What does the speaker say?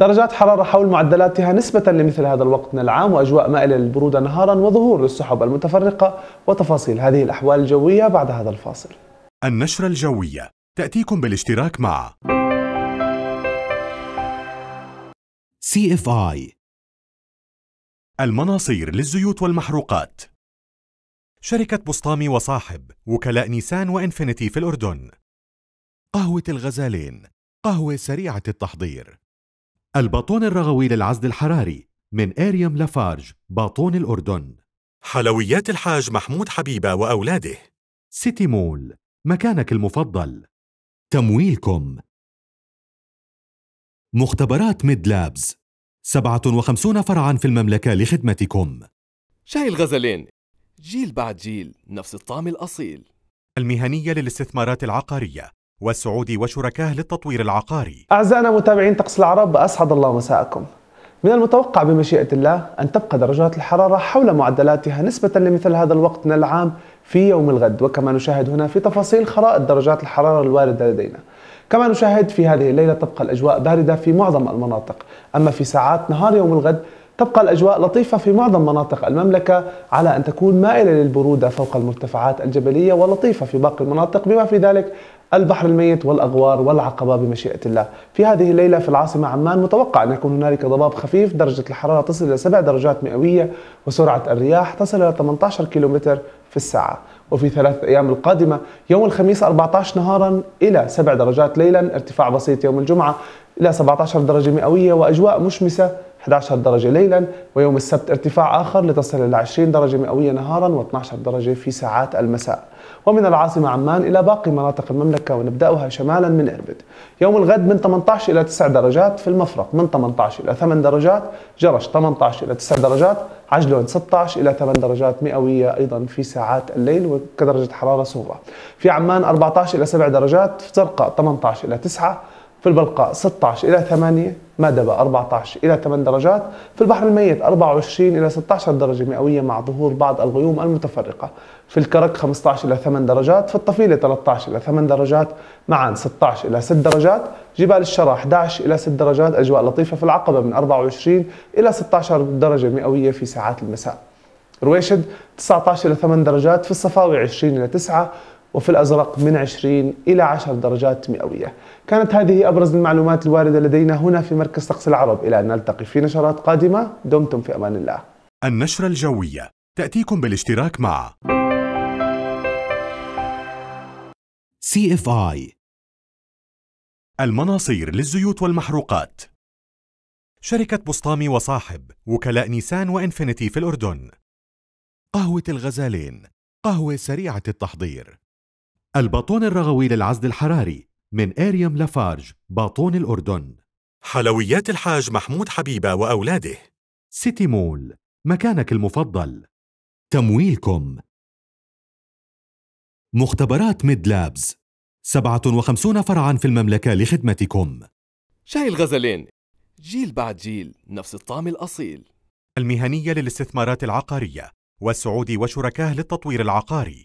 درجات حرارة حول معدلاتها نسبة لمثل هذا الوقت من العام وأجواء مائلة للبرودة نهارا وظهور للسحب المتفرقة وتفاصيل هذه الأحوال الجوية بعد هذا الفاصل النشرة الجوية تأتيكم بالاشتراك مع CFI المناصير للزيوت والمحروقات شركة بسطامي وصاحب وكلاء نيسان وإنفينيتي في الأردن قهوة الغزالين قهوة سريعة التحضير الباطون الرغوي للعزل الحراري من آريم لافارج باطون الأردن حلويات الحاج محمود حبيبة وأولاده سيتي مول مكانك المفضل تمويلكم مختبرات ميد لابز 57 فرعا في المملكة لخدمتكم شاي الغزلين جيل بعد جيل نفس الطعم الأصيل المهنية للاستثمارات العقارية والسعودي وشركاه للتطوير العقاري أعزائنا متابعين طقس العرب أسعد الله مساءكم من المتوقع بمشيئة الله أن تبقى درجات الحرارة حول معدلاتها نسبة لمثل هذا الوقت من العام في يوم الغد وكما نشاهد هنا في تفاصيل خرائط درجات الحرارة الواردة لدينا كما نشاهد في هذه الليلة تبقى الأجواء باردة في معظم المناطق أما في ساعات نهار يوم الغد تبقى الأجواء لطيفة في معظم مناطق المملكة على أن تكون مائلة للبرودة فوق المرتفعات الجبلية ولطيفة في باقي المناطق بما في ذلك البحر الميت والأغوار والعقبة بمشيئة الله في هذه الليلة في العاصمة عمان متوقع أن يكون هنالك ضباب خفيف درجة الحرارة تصل إلى 7 درجات مئوية وسرعة الرياح تصل إلى 18 كيلومتر في الساعة وفي ثلاث أيام القادمة يوم الخميس 14 نهارا إلى 7 درجات ليلا ارتفاع بسيط يوم الجمعة إلى 17 درجة مئوية وأجواء مشمسة 11 درجة ليلا ويوم السبت ارتفاع آخر لتصل إلى 20 درجة مئوية نهارا و12 درجة في ساعات المساء ومن العاصمة عمان إلى باقي مناطق المملكة ونبدأها شمالا من إربد يوم الغد من 18 إلى 9 درجات في المفرق من 18 إلى 8 درجات جرش 18 إلى 9 درجات عجلون 16 إلى 8 درجات مئوية أيضا في ساعات الليل وكدرجة حرارة صغرى في عمان 14 إلى 7 درجات في زرقاء 18 إلى 9 في البلقاء 16 إلى 8 مادبة 14 إلى 8 درجات في البحر الميت 24 إلى 16 درجة مئوية مع ظهور بعض الغيوم المتفرقة في الكرك 15 إلى 8 درجات في الطفيلة 13 إلى 8 درجات معا 16 إلى 6 درجات جبال الشرا 11 إلى 6 درجات أجواء لطيفة في العقبة من 24 إلى 16 درجة مئوية في ساعات المساء رويشد 19 إلى 8 درجات في الصفاوي 20 إلى 9 وفي الأزرق من 20 إلى 10 درجات مئوية كانت هذه أبرز المعلومات الواردة لدينا هنا في مركز طقس العرب إلى أن نلتقي في نشرات قادمة دمتم في أمان الله النشرة الجوية تأتيكم بالاشتراك مع CFI المناصير للزيوت والمحروقات شركة بسطامي وصاحب وكلاء نيسان وإنفينيتي في الأردن قهوة الغزالين قهوة سريعة التحضير الباطون الرغوي للعزل الحراري من آريم لافارج باطون الأردن حلويات الحاج محمود حبيبة وأولاده سيتي مول مكانك المفضل تمويلكم مختبرات ميد لابز 57 فرعا في المملكة لخدمتكم شاي الغزلين جيل بعد جيل نفس الطعم الأصيل المهنية للاستثمارات العقارية والسعودي وشركاه للتطوير العقاري